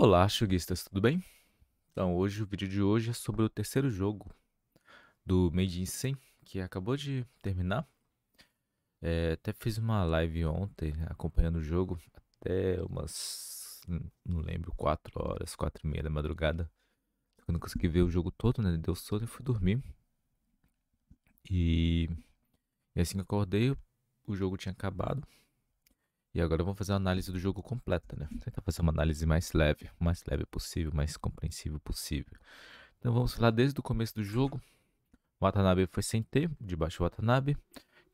Olá, chuguistas, tudo bem? Então, hoje o vídeo de hoje é sobre o terceiro jogo do Made in 100, que acabou de terminar. É, até fiz uma live ontem acompanhando o jogo até umas, hum, não lembro, 4 horas, 4 e meia da madrugada. Eu não consegui ver o jogo todo, né? Deu sono e fui dormir. E, e assim que acordei, o jogo tinha acabado. E agora vamos fazer uma análise do jogo completa, né? Tentar fazer uma análise mais leve, mais leve possível, mais compreensível possível. Então vamos falar desde o começo do jogo. O Watanabe foi sem T, de baixo o Watanabe.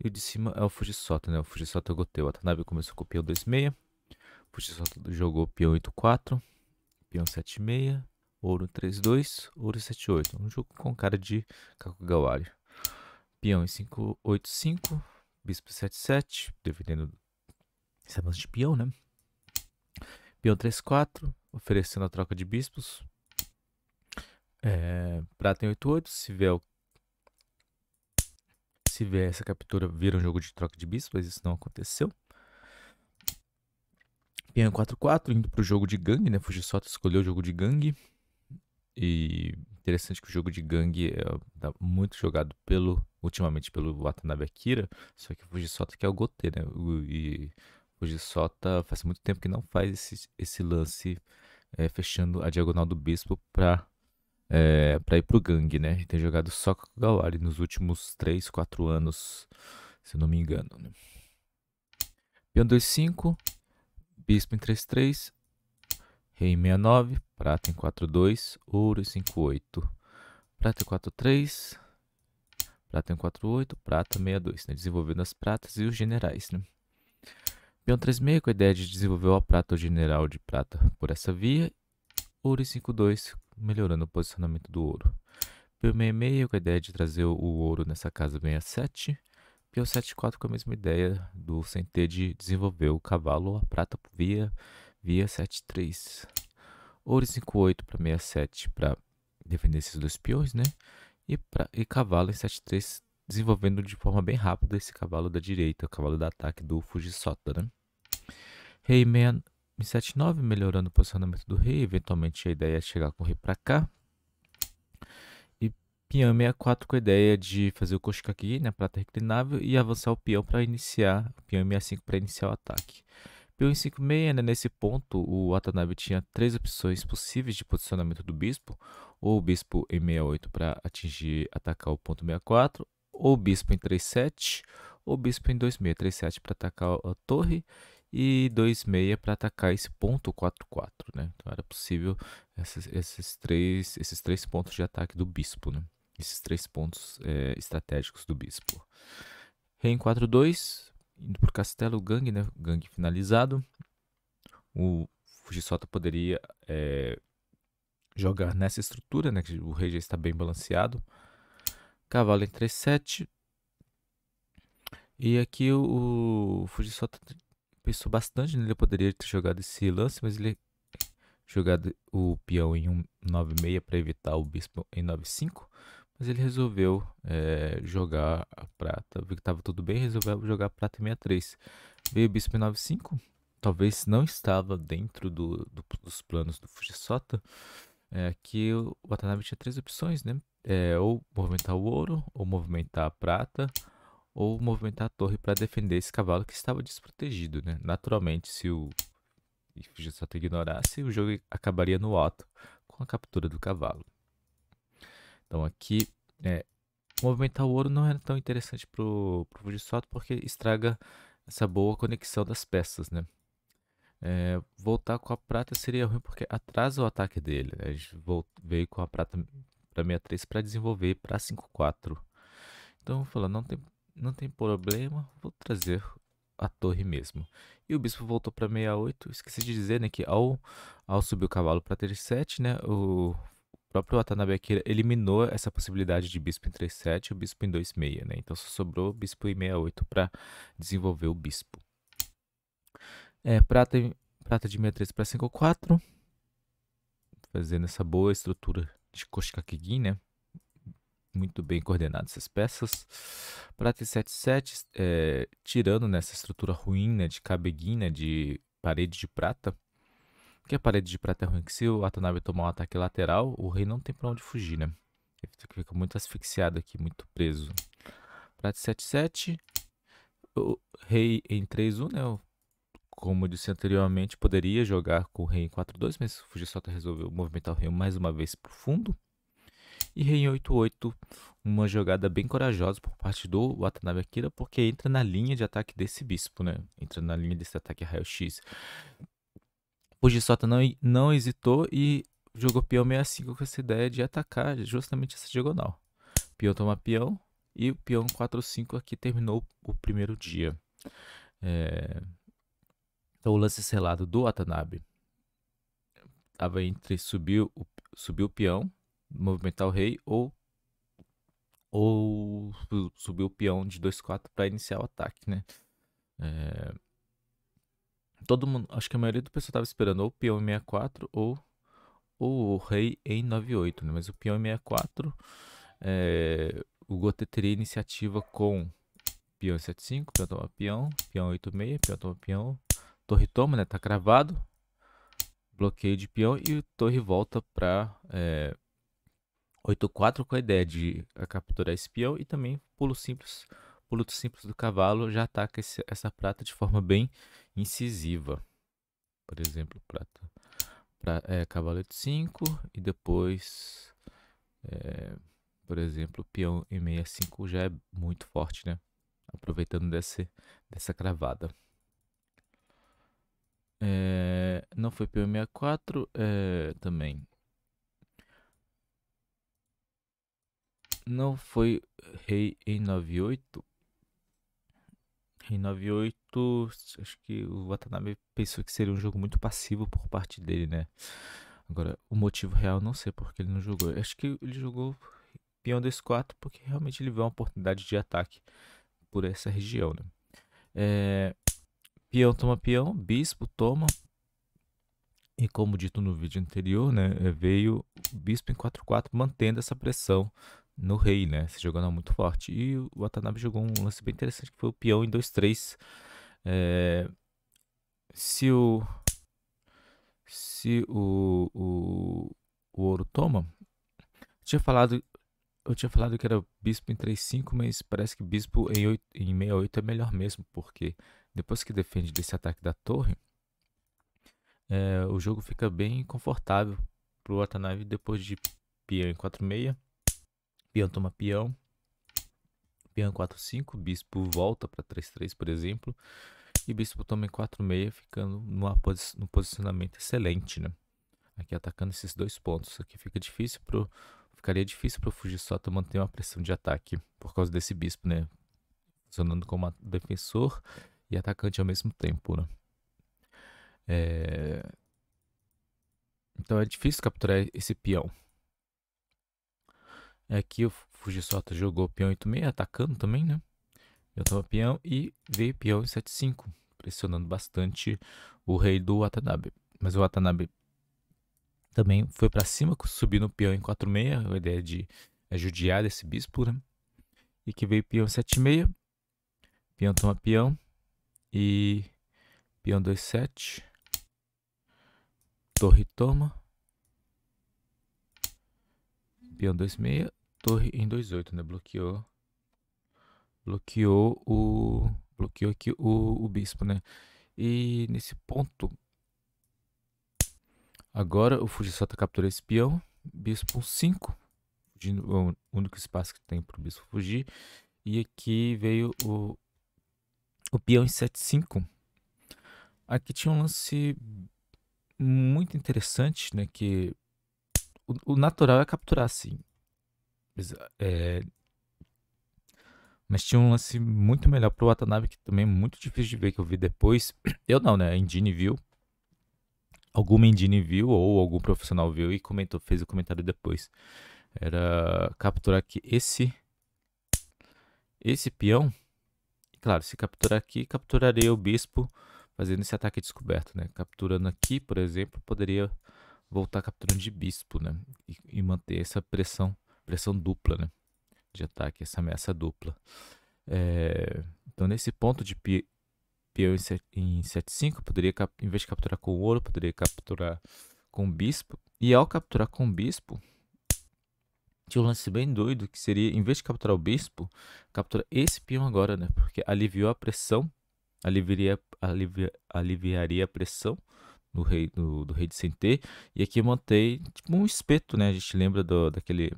E o de cima é o Fujisota, né? O Fujisoto é o Gotei. O Watanabe começou com o peão 2 Fujisota O Fujisoto jogou peão 8-4. Peão 7-6. Ouro 32. Ouro 78. Um jogo com cara de Kakugawari. Peão em 585. Bispo 77. 7 Defendendo Estamos é de peão, né? Peão 3-4, oferecendo a troca de bispos. É, prata em 8-8, se vier, se vier essa captura, vira um jogo de troca de bispos, mas isso não aconteceu. Peão 4-4, indo para o jogo de gangue, né? Fujisoto escolheu o jogo de gangue. E interessante que o jogo de gangue é tá muito jogado pelo ultimamente pelo Watanabe Akira, só que o Fujisoto que é né? o Gotê, né? E Hoje Sota tá, faz muito tempo que não faz esse, esse lance é, fechando a diagonal do Bispo para é, eh, para ir pro gangue, né? E tem jogado só com o Gawari nos últimos 3, 4 anos, se não me engano. Né? Peão 2-5, Bispo em 3-3, Rei em 69. Prata em 4-2, Ouro em 5-8, Prata em 4-3, Prata em 4-8, Prata em 6-2, né? desenvolvendo as pratas e os generais, né? Peão 36 com a ideia de desenvolver o prata general de prata por essa via. Ouro 52 melhorando o posicionamento do ouro. Peão 66 com a ideia de trazer o ouro nessa casa 67. Peão 74 com a mesma ideia do CT de desenvolver o cavalo ou a prata via, via 73. Ouro 58 para 67 para defender esses dois peões, né? E, pra, e cavalo em 73 desenvolvendo de forma bem rápida esse cavalo da direita, o cavalo de ataque do Fujisota, né? Rei 679, melhorando o posicionamento do rei, eventualmente a ideia é chegar com o rei para cá. E peão 64 com a ideia de fazer o aqui, né, prata reclinável, e avançar o peão para iniciar, o peão 65 para iniciar o ataque. Peão em 56, né, nesse ponto, o Watanabe tinha três opções possíveis de posicionamento do bispo, ou o bispo em 68 para atingir, atacar o ponto 64, ou bispo em 3,7 ou bispo em 2-6. para atacar a torre e 2,6 para atacar esse ponto 4-4. Né? Então era possível esses, esses, três, esses três pontos de ataque do bispo. Né? Esses três pontos é, estratégicos do bispo. Rei em 4-2, indo por castelo, gangue, né? gangue finalizado. O Fujisota poderia é, jogar nessa estrutura, né? Que o rei já está bem balanceado. Cavalo em 3,7. E aqui o, o Fujisota tá pensou bastante Ele poderia ter jogado esse lance, mas ele jogado o peão em 96 para evitar o bispo em 9,5. Mas ele resolveu é, jogar a prata. Viu que estava tudo bem, resolveu jogar a prata em 6,3. Veio o bispo em 9,5. Talvez não estava dentro do, do, dos planos do Fujisota. É, aqui o Watanabe tinha três opções, né? é, ou movimentar o ouro, ou movimentar a prata, ou movimentar a torre para defender esse cavalo que estava desprotegido, né? Naturalmente, se o Fujisata ignorasse, o jogo acabaria no alto com a captura do cavalo. Então aqui, é, movimentar o ouro não é tão interessante para o Fujisato porque estraga essa boa conexão das peças, né? É, voltar com a prata seria ruim porque atrasa o ataque dele. Né? A gente veio com a prata para 63 para desenvolver para 54. Então vou falar, não tem, não tem problema, vou trazer a torre mesmo. E o bispo voltou para 68, esqueci de dizer né, que ao, ao subir o cavalo para 37, né, o próprio Watanabe Akira eliminou essa possibilidade de bispo em 37 e o bispo em 26, né? Então só sobrou bispo em 68 para desenvolver o bispo. É, prata, prata de 63 para 54, fazendo essa boa estrutura de Koshikakegin, né? Muito bem coordenadas essas peças. Prata 77, é, tirando nessa estrutura ruim né, de cabeguinha né, de parede de prata. Que a parede de prata é ruim, que se o Atanabe tomar um ataque lateral, o rei não tem pra onde fugir, né? Ele fica muito asfixiado aqui, muito preso. Prata 77, o rei em 3-1, né? O como eu disse anteriormente, poderia jogar com o rei em 4-2, mas Fujisota resolveu movimentar o rei mais uma vez para o fundo. E rei em 8-8, uma jogada bem corajosa por parte do Watanabe Akira, porque entra na linha de ataque desse bispo, né? Entra na linha desse ataque raio-x. Fujisota não, não hesitou e jogou peão 65 com essa ideia de atacar justamente essa diagonal. Peão toma peão e o peão 4-5 aqui terminou o primeiro dia. É... Então o lance selado do Watanabe estava entre subir o, subir o peão, movimentar o rei ou ou subir o peão de 2-4 para iniciar o ataque, né? É... Todo mundo, acho que a maioria do pessoal estava esperando ou o peão em 64 ou, ou o rei em 98, né? Mas o peão em 64, é... o Gote teria iniciativa com peão em 75, peão toma peão, peão 86, peão toma peão, torre toma, né? Tá cravado. Bloqueio de peão e torre volta para é, 8-4 com a ideia de é, capturar esse peão e também pulo simples, pulo simples do cavalo já ataca esse, essa prata de forma bem incisiva. Por exemplo, prata, pra, é, 5 e depois, é, por exemplo, peão e 65 já é muito forte, né? Aproveitando desse, dessa cravada. É, não foi P64 é, também. Não foi Rei em 98. Em 98, acho que o Watanabe pensou que seria um jogo muito passivo por parte dele, né? Agora, o motivo real não sei porque ele não jogou. acho que ele jogou peão d porque realmente ele vê uma oportunidade de ataque por essa região, né? É, Peão toma peão, bispo toma. E como dito no vídeo anterior, né, é, veio bispo em 4-4 mantendo essa pressão no rei, né, se jogando muito forte. E o Watanabe jogou um lance bem interessante que foi o peão em 2-3. É... se o se o, o, o ouro toma, eu tinha falado eu tinha falado que era bispo em 3-5, mas parece que bispo em, 8, em 68 é melhor mesmo, porque depois que defende desse ataque da torre, é, o jogo fica bem confortável pro Watanabe depois de peão em 4-6, peão toma peão, peão 4-5, bispo volta para 3-3, por exemplo, e bispo toma em 4-6, ficando numa posi num posicionamento excelente, né? Aqui atacando esses dois pontos, aqui fica difícil pro ficaria difícil para o Fujisato manter uma pressão de ataque por causa desse bispo, né? Funcionando como defensor e atacante ao mesmo tempo, né? É... Então é difícil capturar esse peão. Aqui é o Fujisato jogou peão 86, atacando também, né? Eu tava peão e veio peão em 75, pressionando bastante o rei do Watanabe. Mas o Watanabe também foi para cima, subindo o peão em 46, a ideia de judiar esse bispo, né? E que veio peão 76, peão toma peão, e peão 27 Torre toma. Peão 26 Torre em 28 né? Bloqueou. Bloqueou o. Bloqueou aqui o, o bispo, né? E nesse ponto. Agora o Fujisota tá captura esse peão. Bispo 5. Fugindo, o único espaço que tem para o bispo fugir. E aqui veio o, o peão em 75. Aqui tinha um lance muito interessante, né? Que o, o natural é capturar, sim. Mas, é... Mas tinha um lance muito melhor pro Watanabe, que também é muito difícil de ver, que eu vi depois. Eu não, né? A Indine viu. Alguma Indine viu, ou algum profissional viu e comentou, fez o comentário depois. Era capturar que esse. Esse peão Claro, se capturar aqui, capturaria o bispo fazendo esse ataque descoberto, né? Capturando aqui, por exemplo, poderia voltar capturando de bispo, né? E, e manter essa pressão, pressão dupla, né? De ataque, essa ameaça dupla. É, então, nesse ponto de peão em 7-5, poderia, em vez de capturar com ouro, poderia capturar com bispo. E ao capturar com bispo, tinha um lance bem doido que seria, em vez de capturar o bispo, capturar esse peão agora, né? Porque aliviou a pressão, aliviaria, alivia, aliviaria a pressão do rei, do, do rei de Sentê. E aqui eu montei tipo um espeto, né? A gente lembra do, daquele,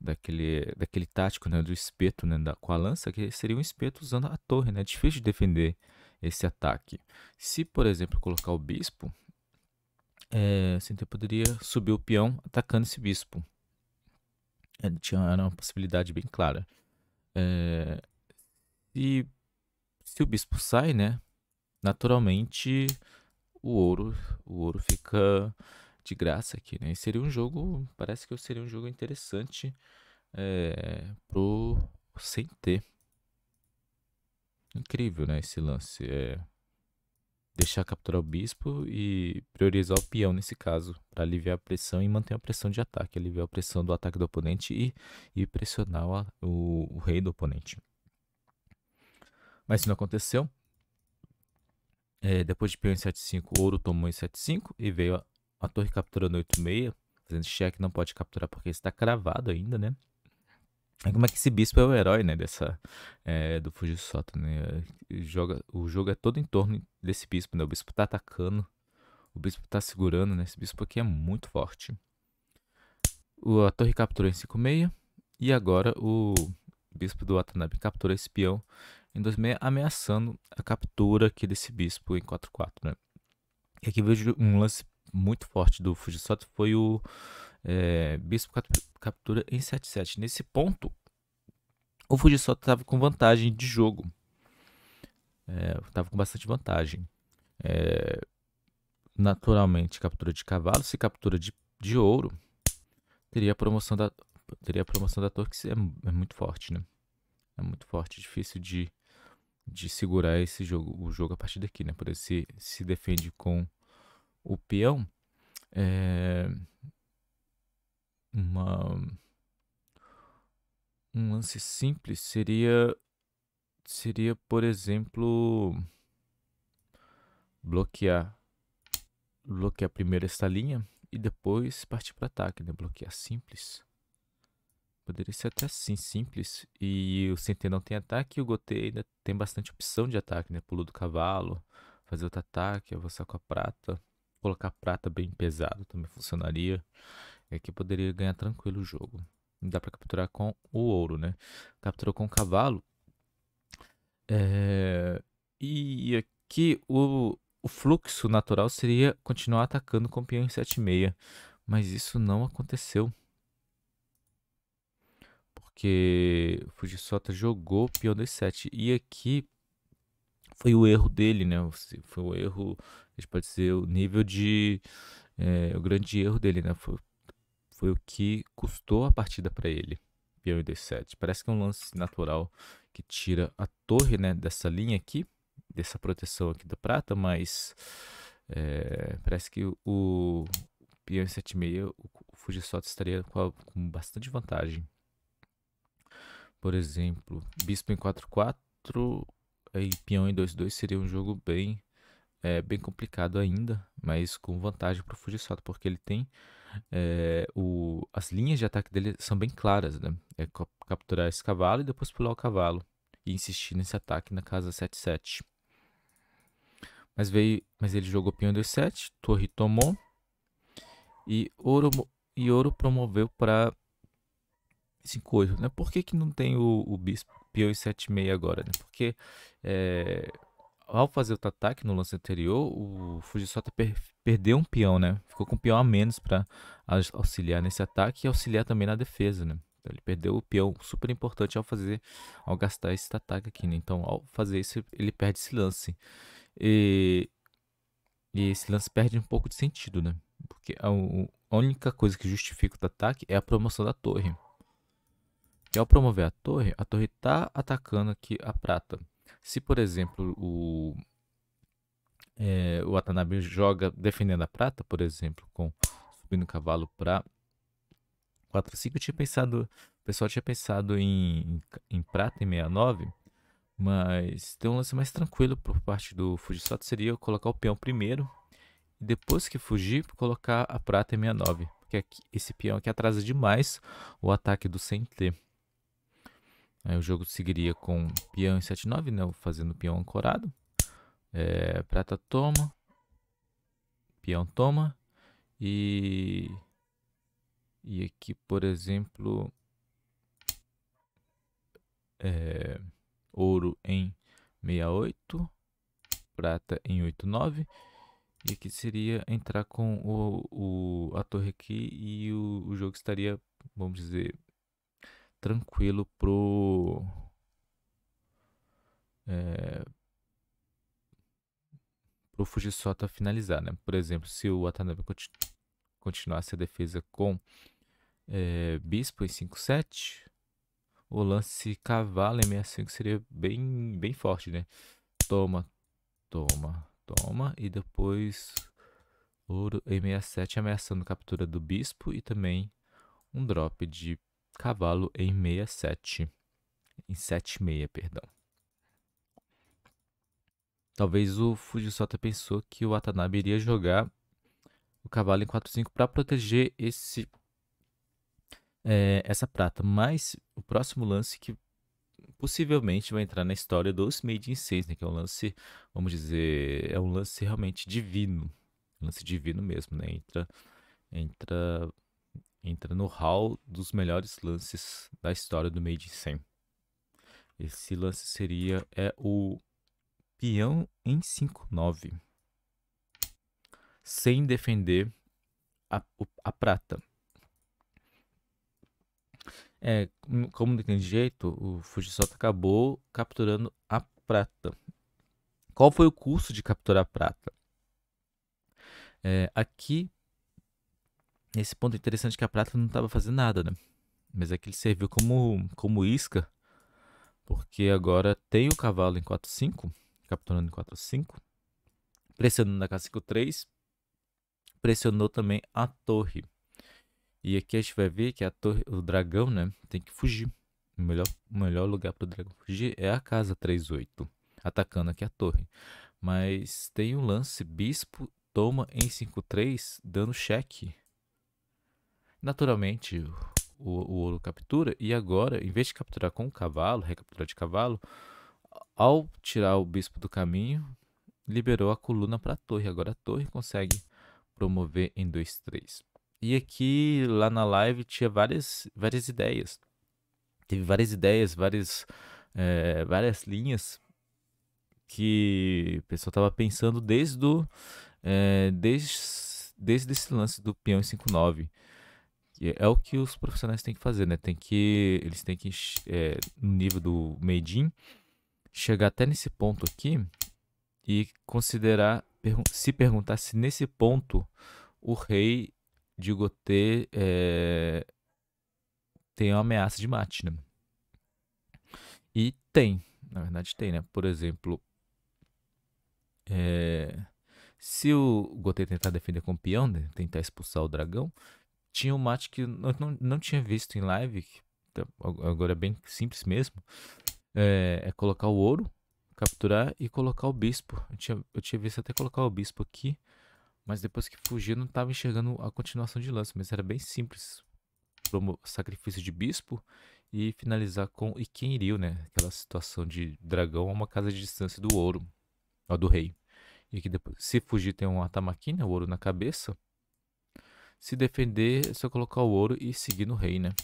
daquele, daquele tático, né? Do espeto, né? Da, com a lança, que seria um espeto usando a torre, né? Difícil de defender esse ataque. Se, por exemplo, colocar o bispo, é, eh, Sentê poderia subir o peão atacando esse bispo. É, tinha, era uma possibilidade bem clara. É, e se o bispo sai, né? Naturalmente o ouro, o ouro fica de graça aqui, né? E seria um jogo, parece que seria um jogo interessante é, pro sem ter. Incrível, né? Esse lance. É, deixar capturar o bispo e priorizar o peão nesse caso, para aliviar a pressão e manter a pressão de ataque, aliviar a pressão do ataque do oponente e, e pressionar o, o, o rei do oponente. Mas isso não aconteceu. É, depois de peão em 75 ouro tomou em 75 e veio a, a torre capturando 8-6, fazendo cheque, não pode capturar porque está cravado ainda, né? É como é que esse bispo é o herói, né, dessa, é, do Fujisoto, né, joga, o jogo é todo em torno desse bispo, né, o bispo tá atacando, o bispo tá segurando, né, esse bispo aqui é muito forte. O, a torre capturou em 5-6. e agora o bispo do Watanabe captura esse peão em 2-6, ameaçando a captura aqui desse bispo em 4-4, né. E aqui vejo um lance muito forte do Fujisoto, foi o é, bispo captura em 7-7. Nesse ponto, o só estava com vantagem de jogo. Estava é, com bastante vantagem. É, naturalmente, captura de cavalo. Se captura de, de ouro, teria a promoção da, teria a promoção da torre, que é, é, muito forte, né? É muito forte, difícil de, de segurar esse jogo, o jogo a partir daqui, né? Por isso se, se defende com o peão, é, uma um lance simples seria seria, por exemplo, bloquear bloquear primeiro esta linha e depois partir para ataque, né? Bloquear simples. Poderia ser até assim, simples. E o centeno não tem ataque e o Gotei ainda tem bastante opção de ataque, né? Pulo do cavalo, fazer outro ataque, avançar com a prata. Colocar a prata bem pesado também funcionaria. É e aqui poderia ganhar tranquilo o jogo. Dá para capturar com o ouro, né? Capturou com o cavalo. É... E aqui o, o fluxo natural seria continuar atacando com o peão em 7,6. Mas isso não aconteceu. Porque o Fujisota jogou peão D7. E aqui foi o erro dele, né? Foi o erro, a gente pode dizer, o nível de... É, o grande erro dele, né? Foi foi o que custou a partida para ele. Peão D7. Parece que é um lance natural que tira a torre né, dessa linha aqui, dessa proteção aqui da prata, mas é, parece que o, peão em 76, o, o Fujisato estaria com, a, com, bastante vantagem. Por exemplo, bispo em 4-4 e peão em 2-2 seria um jogo bem, é, bem complicado ainda, mas com vantagem para o Fujisato, porque ele tem é, o, as linhas de ataque dele são bem claras, né? É capturar esse cavalo e depois pular o cavalo e insistir nesse ataque na casa 7-7. Mas veio, mas ele jogou peão 2-7, torre tomou e ouro, e ouro promoveu para 5-8, né? Por que, que não tem o, o bispo peão e 7-6 agora, né? Porque é, ao fazer o ataque no lance anterior, o Fujisota tá perfeito perdeu um peão, né? Ficou com um peão a menos para auxiliar nesse ataque e auxiliar também na defesa, né? Então, ele perdeu o peão super importante ao fazer, ao gastar esse ataque aqui, né? Então, ao fazer isso, ele perde esse lance. E, e esse lance perde um pouco de sentido, né? Porque a, a única coisa que justifica o ataque é a promoção da torre. E ao promover a torre, a torre está atacando aqui a prata. Se, por exemplo, o é, o Watanabe joga defendendo a prata, por exemplo, com subindo o cavalo para 4 5 eu tinha pensado, o pessoal tinha pensado em, em, em prata em 69, mas tem um lance mais tranquilo por parte do Fujisato seria colocar o peão primeiro e depois que fugir colocar a prata em 69, porque aqui, esse peão aqui atrasa demais o ataque do CNT. Aí o jogo seguiria com peão em 79, né, fazendo peão ancorado. É, prata toma. Peão toma. E... E aqui, por exemplo... É, ouro em 68. Prata em 89. E aqui seria entrar com o, o a torre aqui e o, o jogo estaria, vamos dizer, tranquilo pro... É, pro Fujisota finalizar, né? Por exemplo, se o Watanabe continu continuasse a defesa com é, Bispo em 5-7, o lance cavalo em 65 seria bem, bem forte, né? Toma, toma, toma. E depois ouro em 67 ameaçando captura do bispo e também um drop de cavalo em 67. Em 76, perdão. Talvez o Fujisota pensou que o Watanabe iria jogar o cavalo em 4-5 para proteger esse é, essa prata. Mas o próximo lance que possivelmente vai entrar na história dos Made in 6, né? Que é um lance, vamos dizer, é um lance realmente divino. Um lance divino mesmo, né? Entra, entra, entra no hall dos melhores lances da história do Made in 100. Esse lance seria é o peão em 5-9, sem defender a, a prata. É, como não tem jeito, o Fujisato acabou capturando a prata. Qual foi o custo de capturar a prata? É, aqui, esse ponto interessante é que a prata não estava fazendo nada, né? Mas aqui é ele serviu como, como isca, porque agora tem o cavalo em 4-5 capturando 4 45, 5. Pressionando na casa 5 3. Pressionou também a torre. E aqui a gente vai ver que a torre, o dragão, né, tem que fugir. O melhor, melhor lugar para o dragão fugir é a casa 38, atacando aqui a torre. Mas tem um lance bispo toma em 5-3, dando cheque. Naturalmente, o, o ouro captura e agora, em vez de capturar com o cavalo, recapturar de cavalo, ao tirar o bispo do caminho, liberou a coluna para a torre. Agora a torre consegue promover em 2-3. E aqui, lá na live, tinha várias, várias ideias. Teve várias ideias, várias, é, várias linhas que o pessoal estava pensando desde, do é, eh, desde, desde esse lance do peão em 5-9. É o que os profissionais têm que fazer, né? Tem que, eles têm que, é, no nível do in, chegar até nesse ponto aqui e considerar, se perguntar se nesse ponto o rei de Gotê é, tem uma ameaça de mate, né? E tem, na verdade tem, né? Por exemplo, é, se o Gotê tentar defender com o peão, né? tentar expulsar o dragão, tinha um mate que eu não, não, não tinha visto em live, tá, agora é bem simples mesmo, é, é colocar o ouro, capturar e colocar o bispo. Eu tinha, eu tinha visto até colocar o bispo aqui, mas depois que fugiu não estava enxergando a continuação de lance, mas era bem simples. Promo, sacrifício de bispo e finalizar com e quem iria, né? Aquela situação de dragão a uma casa de distância do ouro, ó, do rei. E que depois, se fugir tem um atamaquina, o ouro na cabeça. Se defender, é só colocar o ouro e seguir no rei, né?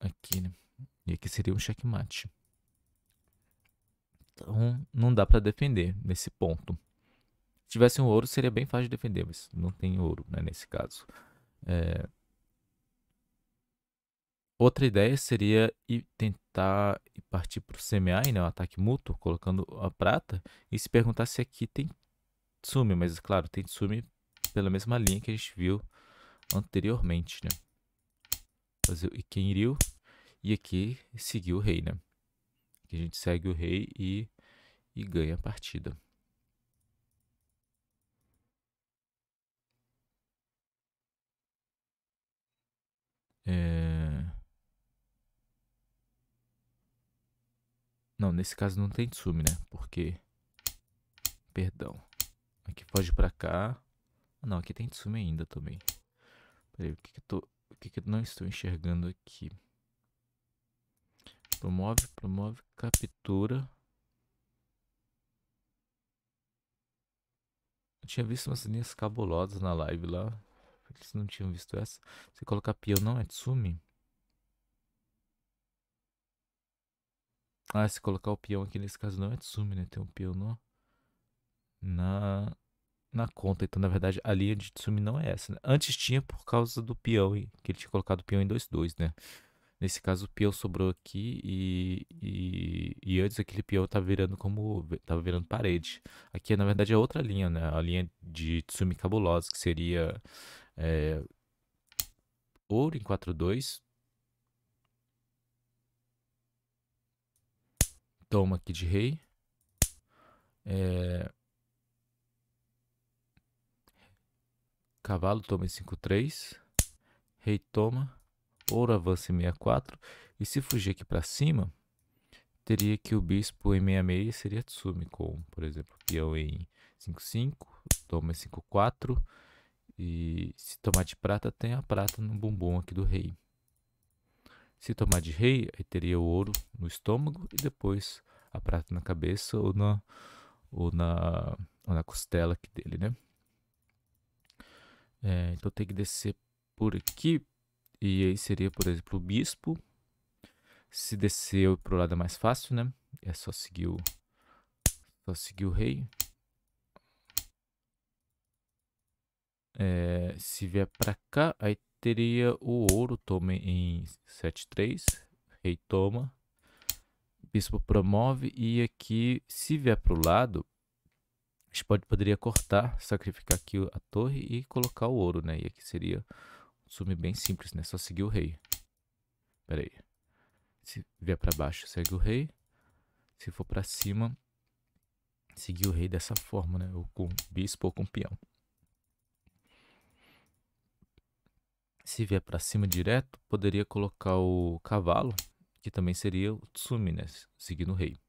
Aqui, né? E aqui seria um checkmate. Então, não dá para defender nesse ponto. Se tivesse um ouro, seria bem fácil de defender, mas não tem ouro né, nesse caso. É... Outra ideia seria ir tentar partir para né, o CMA, né, um ataque mútuo, colocando a prata, e se perguntar se aqui tem Tsumi, mas claro, tem Tsumi pela mesma linha que a gente viu anteriormente. Né? Fazer o Ikenryu e aqui seguir o rei, né? Aqui a gente segue o rei e, e ganha a partida. É... Não, nesse caso não tem Tsumi, né? Porque... Perdão. Aqui pode pra cá. Ah, não, aqui tem Tsumi ainda também. Peraí, o que que eu tô... O que que eu não estou enxergando aqui? Promove, promove, captura. Eu tinha visto umas linhas cabulosas na live lá. Eles não tinham visto essa. Se colocar peão não é tsumi? Ah, se colocar o peão aqui nesse caso não é tsumi, né? Tem um peão no... na... na conta. Então, na verdade, a linha de tsumi não é essa. Né? Antes tinha por causa do peão, que ele tinha colocado o peão em 2-2, né? Nesse caso, o peão sobrou aqui e, e, e antes aquele peão estava tá virando como. tava virando parede. Aqui, na verdade, é outra linha, né? A linha de Tsumi cabulosa, que seria é, ouro em 4-2. Toma aqui de rei. É, cavalo toma em 5-3. Rei toma por avanço em 64. E se fugir aqui para cima, teria que o bispo em 66 seria Tsumi, com, por exemplo, peão em 55, toma em 54. E se tomar de prata, tem a prata no bumbum aqui do rei. Se tomar de rei, aí teria o ouro no estômago e depois a prata na cabeça ou na, ou na, ou na costela aqui dele, né? É, então tem que descer por aqui e aí seria, por exemplo, o bispo. Se descer o lado é mais fácil, né? É só seguir o, só seguir o rei. É, se vier para cá, aí teria o ouro, toma em 7-3, rei toma, bispo promove, e aqui, se vier para o lado, a gente pode, poderia cortar, sacrificar aqui a torre e colocar o ouro, né? E aqui seria Sumi bem simples, né? Só seguir o rei. Pera aí. Se vier para baixo, segue o rei. Se for para cima, seguir o rei dessa forma, né? Ou com bispo ou com peão. Se vier para cima direto, poderia colocar o cavalo, que também seria o tsumi, né? Seguindo o rei.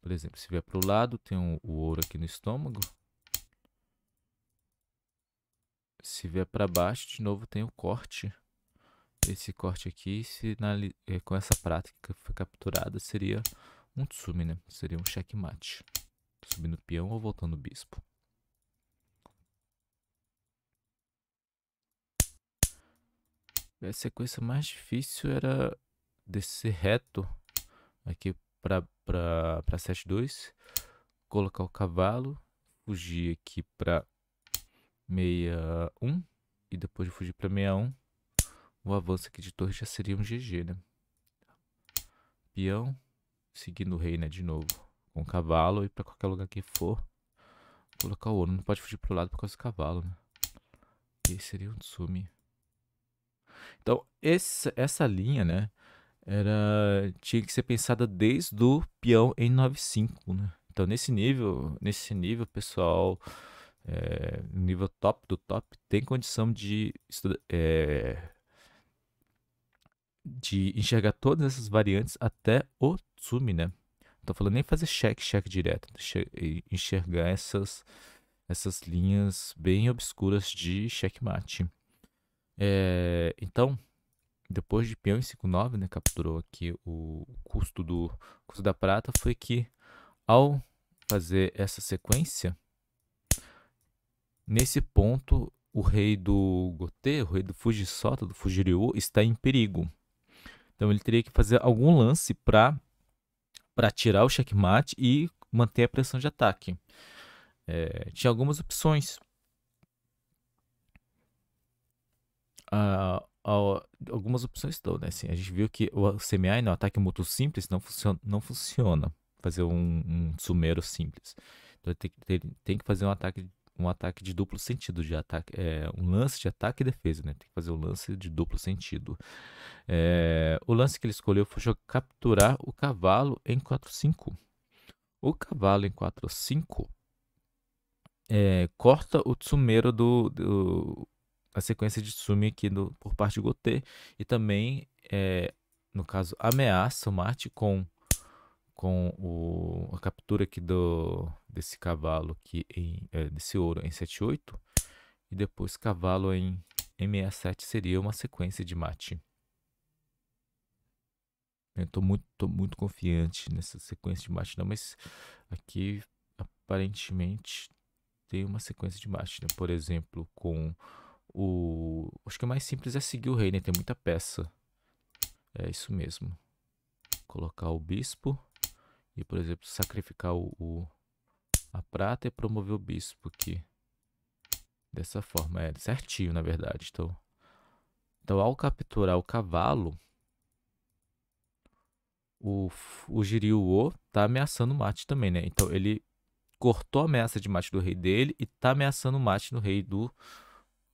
Por exemplo, se vier para o lado, tem o ouro aqui no estômago se vier para baixo, de novo tem o corte. Esse corte aqui, se na, eh, com essa prática que foi capturada, seria um tsumi, né? Seria um checkmate. Subindo peão ou voltando o bispo. A sequência mais difícil era descer reto aqui para 7-2, colocar o cavalo, fugir aqui para 61 e depois de fugir para 61, o avanço aqui de torre já seria um GG, né? Peão, seguindo o rei, né, de novo, com cavalo e para qualquer lugar que for, colocar o ouro. Não pode fugir pro lado por causa do cavalo, né? E aí seria um tsumi. Então, essa essa linha, né, era tinha que ser pensada desde o peão em 95, né? Então, nesse nível, nesse nível, pessoal, é, nível top do top, tem condição de, é, de enxergar todas essas variantes até o Tsumi, né? Não tô falando nem fazer check, check direto, enxergar essas, essas linhas bem obscuras de checkmate. É, então, depois de peão em 5.9, né, capturou aqui o custo do custo da prata, foi que ao fazer essa sequência, Nesse ponto, o rei do Gotê, o rei do Fujisota, do Fujiryu, está em perigo. Então ele teria que fazer algum lance para para tirar o checkmate e manter a pressão de ataque. É, tinha algumas opções. Ah, algumas opções todas né? Assim, a gente viu que o CMI, no né, ataque muito simples, não funciona. Não funciona fazer um, um sumero simples. Então tem, tem, tem que fazer um ataque um ataque de duplo sentido, de ataque, é, um lance de ataque e defesa, né? Tem que fazer um lance de duplo sentido. É, o lance que ele escolheu foi capturar o cavalo em 4-5. O cavalo em 4-5 é, corta o tsumeiro do, do, a sequência de tsume aqui por parte de Gotê e também, é, no caso, ameaça o Marte com, com o, a captura aqui do desse cavalo aqui em, é, desse ouro em 78 e depois cavalo em M67 seria uma sequência de mate. Eu tô muito, tô muito confiante nessa sequência de mate, não, mas aqui aparentemente tem uma sequência de mate, né? por exemplo, com o acho que o mais simples é seguir o rei, né? Tem muita peça. É isso mesmo. Colocar o bispo e, por exemplo, sacrificar o, o a prata e promover o bispo aqui. Dessa forma, é certinho, na verdade. Então, então ao capturar o cavalo, o, o está tá ameaçando o mate também, né? Então ele cortou a ameaça de mate do rei dele e tá ameaçando o mate no rei do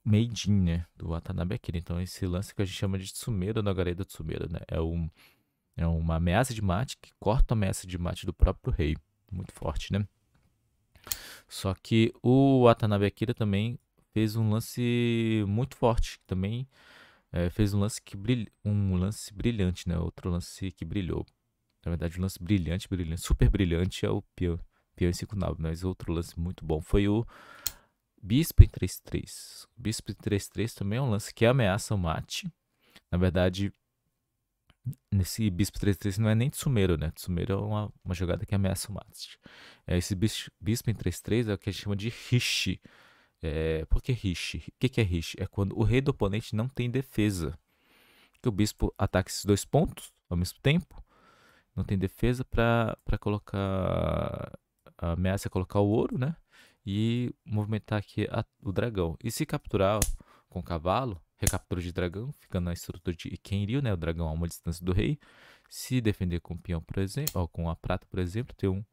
Meijin, né? Do Watanabe Akira. Então esse lance que a gente chama de Tsumeda, no Gareda Tsumeda, né? É, um, é uma ameaça de mate que corta a ameaça de mate do próprio rei. Muito forte, né? Só que o Watanabe Akira também fez um lance muito forte, também é, fez um lance que brilha, um lance brilhante, né? Outro lance que brilhou. Na verdade, um lance brilhante, brilhante, super brilhante é o Pion, Pion em 5 Nave, mas outro lance muito bom foi o Bispo em 3-3. Bispo em 3-3 também é um lance que ameaça o mate. Na verdade, nesse bispo 3-3 não é nem Tsumero, né? Tsumero é uma, uma jogada que ameaça o mate. É, esse bispo, bispo em 3-3 é o que a gente chama de Rishi. É, por que Rishi? O que, que é Rishi? É quando o rei do oponente não tem defesa. Que o bispo ataca esses dois pontos ao mesmo tempo. Não tem defesa para colocar. A ameaça é colocar o ouro, né? E movimentar aqui a, o dragão. E se capturar com o cavalo, recaptura é de dragão, ficando na estrutura de Kenryu, né? O dragão a uma distância do rei. Se defender com o peão, por exemplo, ou com a prata, por exemplo, tem um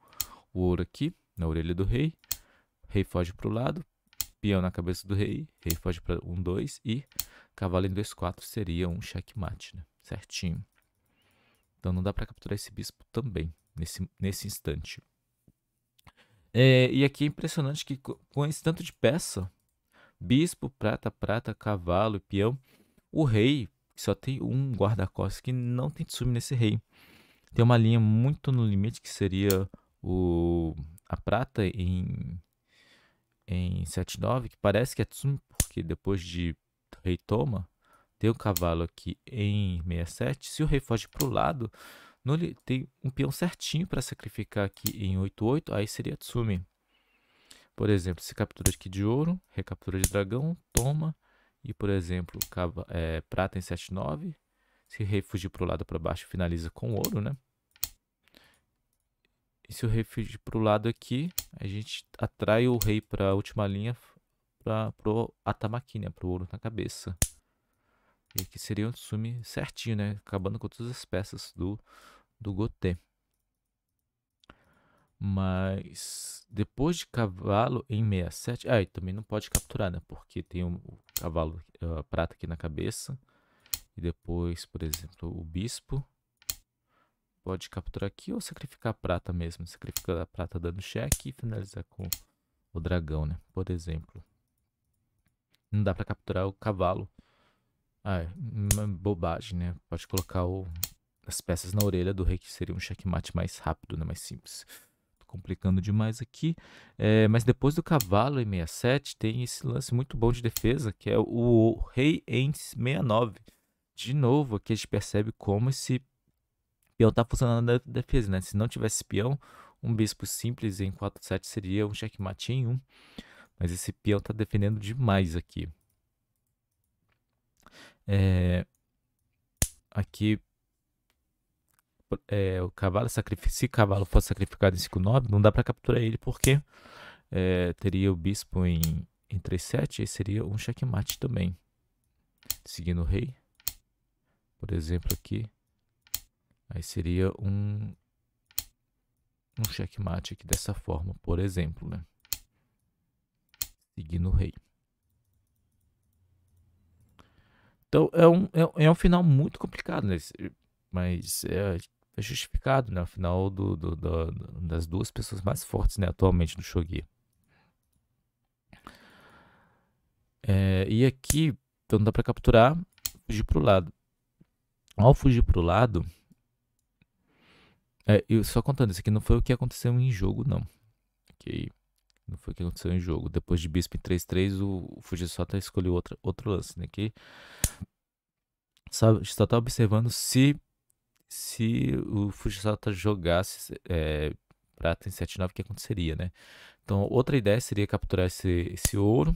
o ouro aqui na orelha do rei. Rei foge para o lado, peão na cabeça do rei, rei foge para um 2 e cavalo em 2 4 seria um checkmate, né? Certinho. Então não dá para capturar esse bispo também nesse, nesse instante. É, e aqui é impressionante que com esse tanto de peça, bispo, prata, prata, cavalo e peão. O rei, só tem um guarda-costas, que não tem tsumi nesse rei. Tem uma linha muito no limite, que seria o a prata em, em 7-9, que parece que é tsumi, porque depois de rei toma, tem o um cavalo aqui em 67. Se o rei foge para o lado, no, tem um peão certinho para sacrificar aqui em 88, aí seria tsumi. Por exemplo, se captura aqui de ouro, recaptura de dragão, toma. E, por exemplo, cava, é, prata em 7,9. Se o rei fugir para o lado para baixo, finaliza com ouro, né? E se o rei fugir para o lado aqui, a gente atrai o rei para a última linha para o atamaki, né? Para o ouro na cabeça. E aqui seria um sumi certinho, né? Acabando com todas as peças do, do Gotê. Mas depois de cavalo em 67. Ah, e também não pode capturar, né? Porque tem o, cavalo é, a prata aqui na cabeça. E depois, por exemplo, o bispo. Pode capturar aqui ou sacrificar a prata mesmo. Sacrificar a prata dando cheque e finalizar com o dragão, né? Por exemplo. Não dá pra capturar o cavalo. Ah, é uma bobagem, né? Pode colocar o, as peças na orelha do rei, que seria um checkmate mais rápido, né? Mais simples complicando demais aqui. É, mas depois do cavalo em 67, tem esse lance muito bom de defesa, que é o, rei em 69. De novo, aqui a gente percebe como esse peão está funcionando na defesa, né? Se não tivesse peão, um bispo simples em 4-7 seria um checkmate em 1. Mas esse peão está defendendo demais aqui. É... Aqui é, o cavalo se cavalo fosse sacrificado em 5-9, não dá para capturar ele porque é, teria o bispo em, em 3-7 e seria um checkmate também. Seguindo o rei, por exemplo, aqui, aí seria um, um checkmate aqui dessa forma, por exemplo, né? Seguindo o rei. Então é um, é, é um final muito complicado, né? mas é, foi justificado, né? Afinal, do, do, do, das duas pessoas mais fortes né, atualmente do Shogi. É, e aqui, então dá para capturar, fugir pro lado. Ao fugir pro lado, é, eu só contando, isso aqui não foi o que aconteceu em jogo, não. Ok? Não foi o que aconteceu em jogo. Depois de Bispo em 3-3, o, o Fujisota escolheu outra, outro lance, né? Que só está observando se se o Fujisata jogasse é, prata em 7-9, o que aconteceria, né? Então, outra ideia seria capturar esse, esse ouro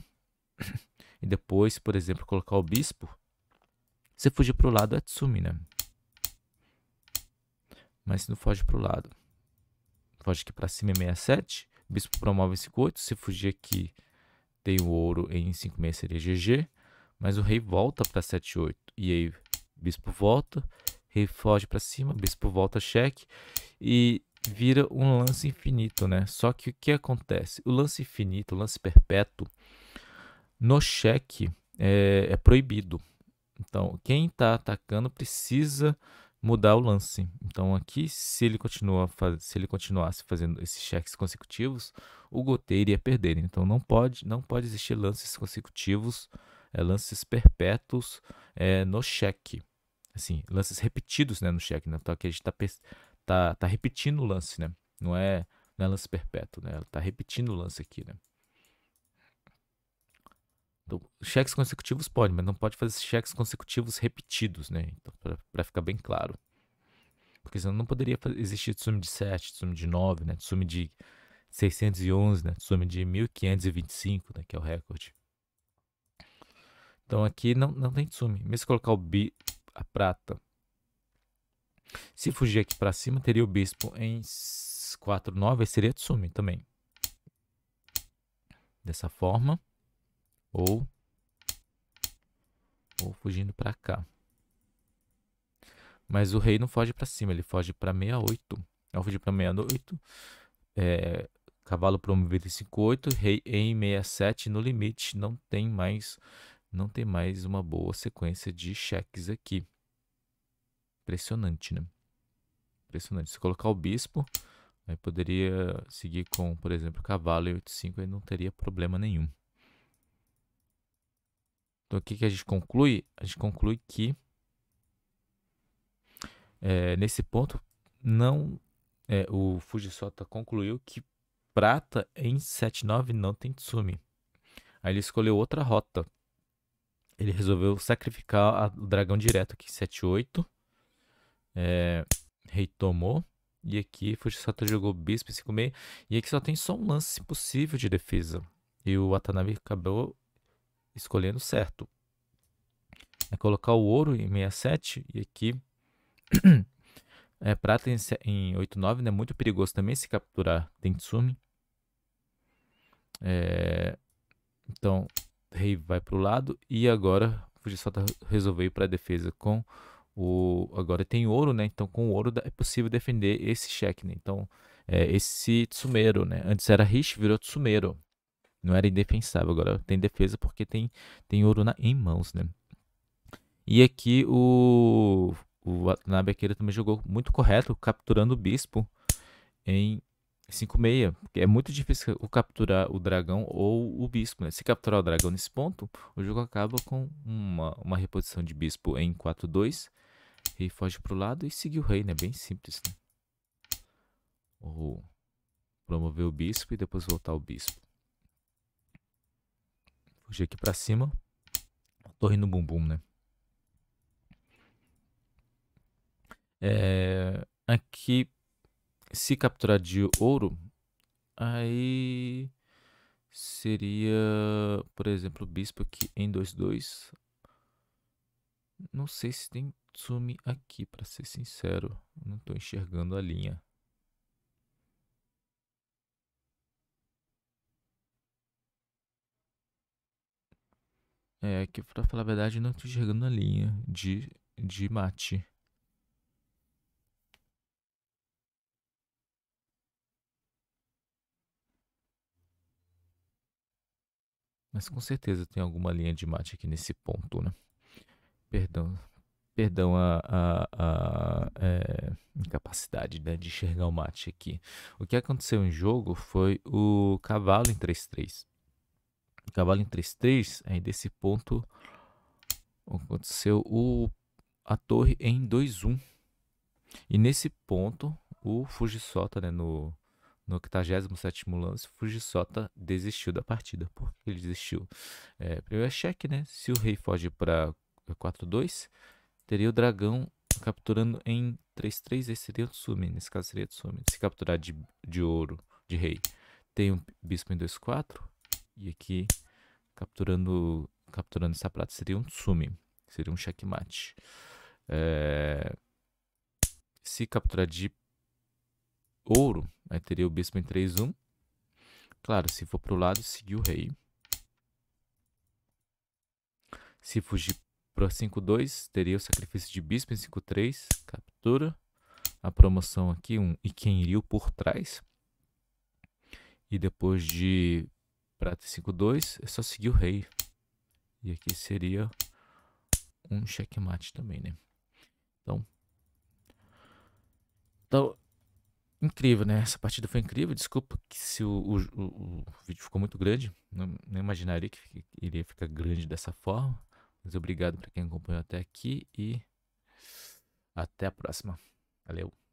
e depois, por exemplo, colocar o bispo. Você fugir para o lado é tsumi, né? Mas não foge para o lado. Foge aqui para cima em 67. bispo promove em 58. Se fugir aqui, tem o ouro em 56 seria GG. Mas o rei volta para 78. E aí, bispo volta. Rei foge para cima, bispo volta cheque e vira um lance infinito, né? Só que o que acontece? O lance infinito, o lance perpétuo, no cheque é, é proibido. Então, quem está atacando precisa mudar o lance. Então, aqui, se ele, continua, se ele continuasse fazendo esses cheques consecutivos, o Gotei iria perder. Então, não pode, não pode existir lances consecutivos, é, lances perpétuos é, no cheque assim, lances repetidos, né, no cheque, né? Então tá, aqui a gente tá, tá, tá repetindo o lance, né? Não é, não é lance perpétuo, né? Ela tá repetindo o lance aqui, né? Então, cheques consecutivos pode, mas não pode fazer cheques consecutivos repetidos, né? Então, para ficar bem claro. Porque senão não poderia existir tsumi de 7, tsumi de 9, né? Tsumi de 611, né? Tsumi de 1525, né? Que é o recorde. Então aqui não, não tem tsumi. Mesmo se colocar o bi a prata. Se fugir aqui para cima, teria o bispo em 4-9, aí seria Tsumi também. Dessa forma. Ou, ou fugindo para cá. Mas o rei não foge para cima, ele foge para 68. Ao fugir para 68, é, cavalo promovido em 58, rei em 67, no limite, não tem mais não ter mais uma boa sequência de cheques aqui. Impressionante, né? Impressionante. Se colocar o bispo, aí poderia seguir com, por exemplo, cavalo e 85, aí não teria problema nenhum. Então, o que, que a gente conclui? A gente conclui que é, nesse ponto, não é, o Fujisota concluiu que prata em 79 não tem tsumi. Aí ele escolheu outra rota, ele resolveu sacrificar o dragão direto aqui, 7-8. É, rei tomou. E aqui Fujisato jogou bispo em 5 6 E aqui só tem só um lance possível de defesa. E o Watanabe acabou escolhendo certo. É colocar o ouro em 67 e aqui é, prata em, em 89, né? Muito perigoso também se capturar Tentsumi. É, então, Rei vai para o lado e agora o Fujisato tá resolveu para a defesa com o agora tem ouro, né? Então com o ouro é possível defender esse cheque, né? Então é, esse Tsumero, né? Antes era Rich, virou Tsumero. Não era indefensável, agora tem defesa porque tem, tem ouro na, em mãos, né? E aqui o, o Watanabe Akira também jogou muito correto, capturando o bispo em 5-6, é muito difícil o capturar o dragão ou o bispo. Né? Se capturar o dragão nesse ponto, o jogo acaba com uma, uma reposição de bispo em 4-2. Rei foge para o lado e seguir o rei, né? Bem simples, né? Ou promover o bispo e depois voltar o bispo. Fugir aqui para cima. Torre no bumbum, né? É, aqui se capturar de ouro, aí seria, por exemplo, o bispo aqui em 2-2. Não sei se tem Tsumi aqui, para ser sincero. Não estou enxergando a linha. É, que para falar a verdade, não estou enxergando a linha de, de mate. Mas com certeza tem alguma linha de mate aqui nesse ponto, né? Perdão, perdão a, a, a é, incapacidade né, de enxergar o mate aqui. O que aconteceu em jogo foi o cavalo em 3-3. O cavalo em 3-3, aí desse ponto aconteceu o, a torre em 2-1. E nesse ponto, o Fujisota, né, no, no 87 lance, Fujisota desistiu da partida. Por que ele desistiu? É, primeiro é cheque, né? Se o rei foge para 4-2, teria o dragão capturando em 3-3. Esse seria o Tsumi. Nesse caso seria o Tsumi. Se capturar de, de ouro, de rei, tem um bispo em 2-4. E aqui, capturando, capturando essa prata, seria um Tsumi. Seria um checkmate. É... Se capturar de ouro, aí teria o bispo em 3, 1. Claro, se for para o lado, seguir o rei. Se fugir para 5-2, teria o sacrifício de bispo em 5-3, captura. A promoção aqui, um e quem iria por trás. E depois de prata 5-2, é só seguir o rei. E aqui seria um checkmate também, né? Então, então incrível, né? Essa partida foi incrível. Desculpa se o, o, o, vídeo ficou muito grande. Não, não imaginaria que iria ficar grande dessa forma. Mas obrigado para quem acompanhou até aqui e até a próxima. Valeu.